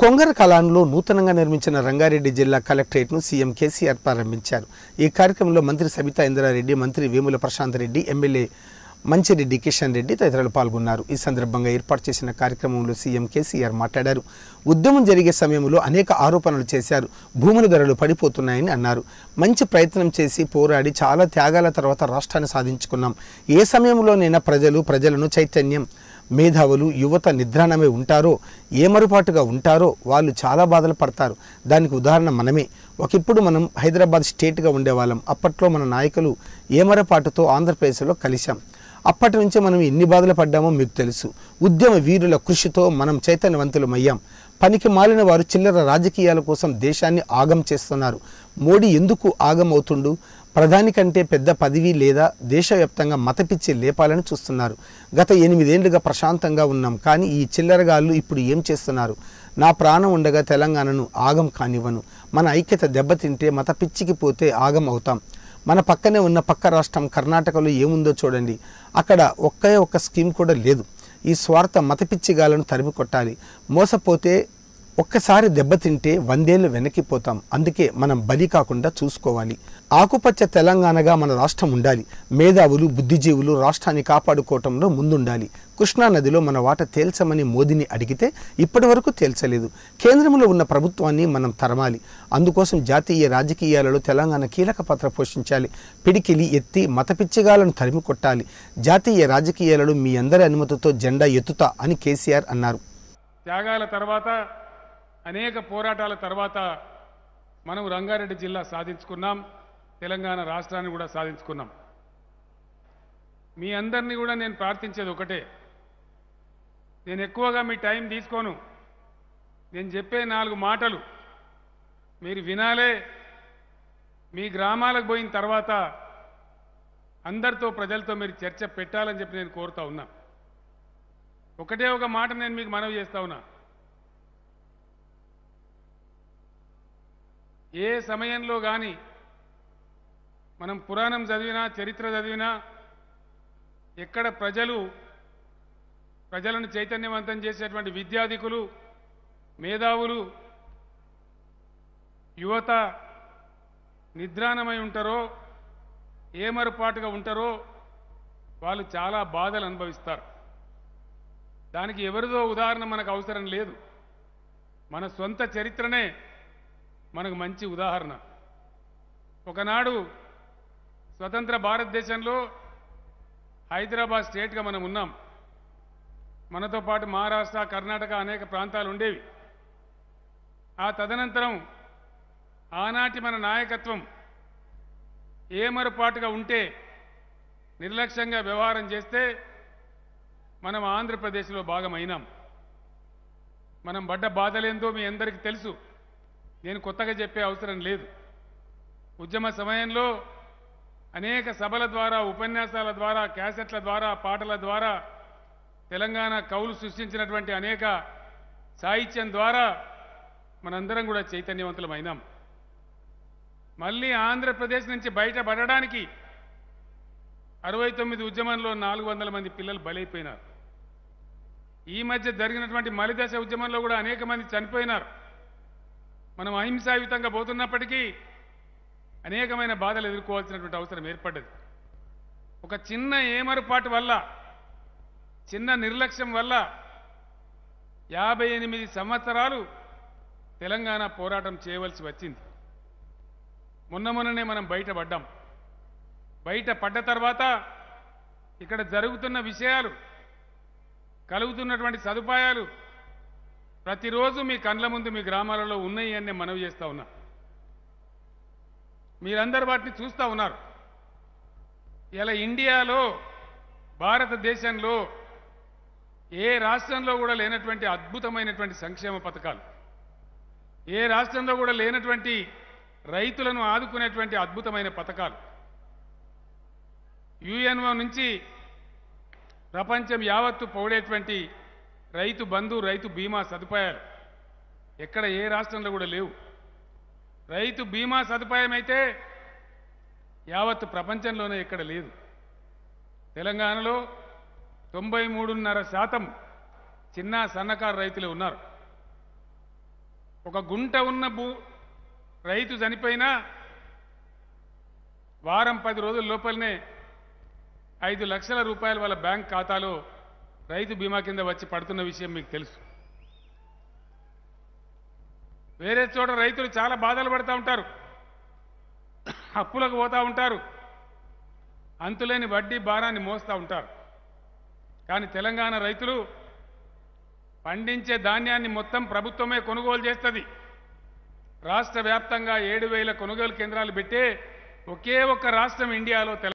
కొంగర కళాన్లో నూతనంగా నిర్మించిన రంగారెడ్డి జిల్లా కలెక్టరేట్ను సీఎం కేసీఆర్ ప్రారంభించారు ఈ కార్యక్రమంలో మంత్రి సబితా ఇంద్రారెడ్డి మంత్రి వేముల ప్రశాంత్ రెడ్డి ఎమ్మెల్యే మంచిరెడ్డి కిషన్ రెడ్డి తదితరులు పాల్గొన్నారు ఈ సందర్భంగా ఏర్పాటు చేసిన కార్యక్రమంలో సీఎం కేసీఆర్ మాట్లాడారు ఉద్యమం జరిగే సమయంలో అనేక ఆరోపణలు చేశారు భూముల ధరలు పడిపోతున్నాయని అన్నారు మంచి ప్రయత్నం చేసి పోరాడి చాలా త్యాగాల తర్వాత రాష్ట్రాన్ని సాధించుకున్నాం ఏ సమయంలోనైనా ప్రజలు ప్రజలను చైతన్యం మేధావులు యువత నిద్రాణమే ఉంటారో ఏమరుపాటుగా ఉంటారో వాళ్ళు చాలా బాధలు పడతారు దానికి ఉదాహరణ మనమే ఒకప్పుడు మనం హైదరాబాద్ స్టేట్గా ఉండేవాళ్ళం అప్పట్లో మన నాయకులు ఏమరపాటుతో ఆంధ్రప్రదేశ్లో కలిశాం అప్పటి నుంచే మనం ఎన్ని బాధలు పడ్డామో మీకు తెలుసు ఉద్యమ వీరుల కృషితో మనం చైతన్యవంతులమయ్యాం పనికి మాలిన వారు చిల్లర రాజకీయాల కోసం దేశాన్ని ఆగం చేస్తున్నారు మోడీ ఎందుకు ఆగం అవుతుండు ప్రధాని కంటే పెద్ద పదవి లేదా దేశవ్యాప్తంగా మతపిచ్చి లేపాలని చూస్తున్నారు గత ఎనిమిదేళ్లుగా ప్రశాంతంగా ఉన్నాం కానీ ఈ చిల్లరగాళ్ళు ఇప్పుడు ఏం చేస్తున్నారు నా ప్రాణం ఉండగా తెలంగాణను ఆగం కానివ్వను మన ఐక్యత దెబ్బతింటే మత పిచ్చికి పోతే ఆగం అవుతాం మన పక్కనే ఉన్న పక్క రాష్ట్రం కర్ణాటకలో ఏముందో చూడండి అక్కడ ఒక్కే ఒక్క స్కీమ్ కూడా లేదు ఈ స్వార్థ మత పిచ్చిగాలను తరిమి కొట్టాలి మోసపోతే ఒక్కసారి దెబ్బతింటే వందేళ్ళు వెనక్కిపోతాం అందుకే మనం బలి కాకుండా చూసుకోవాలి ఆకుపచ్చ తెలంగాణగా మన రాష్ట్రం ఉండాలి మేధావులు బుద్ధిజీవులు రాష్ట్రాన్ని కాపాడుకోవటంలో ముందుండాలి కృష్ణానదిలో మన వాట తేల్చమని మోదీని అడిగితే ఇప్పటి వరకు తేల్చలేదు కేంద్రంలో ఉన్న ప్రభుత్వాన్ని మనం తరమాలి అందుకోసం జాతీయ రాజకీయాలలో తెలంగాణ కీలక పాత్ర పోషించాలి పిడికిలి ఎత్తి మత పిచ్చిగాలను తరిమి కొట్టాలి జాతీయ రాజకీయాలలో మీ అందరి అనుమతితో జెండా ఎత్తుతా అని కేసీఆర్ అన్నారు త్యాగాల తర్వాత అనేక పోరాటాల తర్వాత మనం రంగారెడ్డి జిల్లా సాధించుకున్నాం తెలంగాణ రాష్ట్రాన్ని కూడా సాధించుకున్నాం మీ అందరినీ కూడా నేను ప్రార్థించేది ఒకటే నేను ఎక్కువగా మీ టైం తీసుకోను నేను చెప్పే నాలుగు మాటలు మీరు వినాలే మీ గ్రామాలకు పోయిన తర్వాత అందరితో ప్రజలతో మీరు చర్చ పెట్టాలని చెప్పి నేను కోరుతా ఉన్నా ఒకటే ఒక మాట నేను మీకు మనవి చేస్తా ఉన్నా ఏ సమయంలో కానీ మనం పురాణం చదివినా చరిత్ర చదివినా ఎక్కడ ప్రజలు ప్రజలను చైతన్యవంతం చేసేటువంటి విద్యాధికులు మేధావులు యువత నిద్రాణమై ఉంటారో ఏమరుపాటుగా ఉంటారో వాళ్ళు చాలా బాధలు అనుభవిస్తారు దానికి ఎవరిదో ఉదాహరణ మనకు అవసరం లేదు మన సొంత చరిత్రనే మనకు మంచి ఉదాహరణ ఒకనాడు స్వతంత్ర భారతదేశంలో హైదరాబాద్ స్టేట్గా మనం ఉన్నాం మనతో పాటు మహారాష్ట్ర కర్ణాటక అనేక ప్రాంతాలు ఉండేవి ఆ తదనంతరం ఆనాటి మన నాయకత్వం ఏమరపాటుగా ఉంటే నిర్లక్ష్యంగా వ్యవహారం చేస్తే మనం ఆంధ్రప్రదేశ్లో భాగమైనాం మనం బడ్డ బాధలేందో మీ అందరికీ తెలుసు నేను కొత్తగా చెప్పే అవసరం లేదు ఉద్యమ సమయంలో అనేక సభల ద్వారా ఉపన్యాసాల ద్వారా క్యాసెట్ల ద్వారా పాటల ద్వారా తెలంగాణ కవులు సృష్టించినటువంటి అనేక సాహిత్యం ద్వారా మనందరం కూడా చైతన్యవంతులమైనాం మళ్ళీ ఆంధ్రప్రదేశ్ నుంచి బయటపడడానికి అరవై తొమ్మిది ఉద్యమంలో నాలుగు వందల మంది పిల్లలు బలైపోయినారు ఈ మధ్య జరిగినటువంటి మలిదశ ఉద్యమంలో కూడా అనేక మంది చనిపోయినారు మనం అహింసాయుతంగా పోతున్నప్పటికీ అనేకమైన బాధలు ఎదుర్కోవాల్సినటువంటి అవసరం ఏర్పడ్డది ఒక చిన్న ఏమరుపాటు వల్ల చిన్న నిర్లక్ష్యం వల్ల యాభై ఎనిమిది సంవత్సరాలు తెలంగాణ పోరాటం చేయవలసి వచ్చింది మొన్న మొన్ననే మనం బయటపడ్డాం బయట పడ్డ తర్వాత ఇక్కడ జరుగుతున్న విషయాలు కలుగుతున్నటువంటి సదుపాయాలు ప్రతిరోజు మీ కండ్ల ముందు మీ గ్రామాలలో ఉన్నాయి అని మనవి చేస్తా ఉన్నా మీరందరు వాటిని చూస్తూ ఉన్నారు ఇలా ఇండియాలో భారతదేశంలో ఏ రాష్ట్రంలో కూడా లేనటువంటి అద్భుతమైనటువంటి సంక్షేమ పథకాలు ఏ రాష్ట్రంలో కూడా లేనటువంటి రైతులను ఆదుకునేటువంటి అద్భుతమైన పథకాలు యుఎన్ఓ నుంచి ప్రపంచం యావత్తు పౌడేటువంటి రైతు బంధు రైతు బీమా సదుపాయాలు ఎక్కడ ఏ రాష్ట్రంలో కూడా లేవు రైతు బీమా సదుపాయం అయితే యావత్ ప్రపంచంలోనే ఇక్కడ లేదు తెలంగాణలో తొంభై మూడున్నర శాతం చిన్న సన్నకారు రైతులు ఉన్నారు ఒక గుంట ఉన్న భూ రైతు చనిపోయినా వారం పది రోజుల లోపలనే ఐదు లక్షల రూపాయల వాళ్ళ బ్యాంక్ ఖాతాలో రైతు బీమా కింద వచ్చి పడుతున్న విషయం మీకు తెలుసు వేరే చోట రైతులు చాలా బాధలు పడతా ఉంటారు అప్పులకు పోతూ ఉంటారు అంతులేని వడ్డీ భారాన్ని మోస్తూ ఉంటారు కానీ తెలంగాణ రైతులు పండించే ధాన్యాన్ని మొత్తం ప్రభుత్వమే కొనుగోలు చేస్తుంది రాష్ట్ర వ్యాప్తంగా ఏడు వేల కొనుగోలు కేంద్రాలు పెట్టే ఒకే ఒక్క రాష్ట్రం ఇండియాలో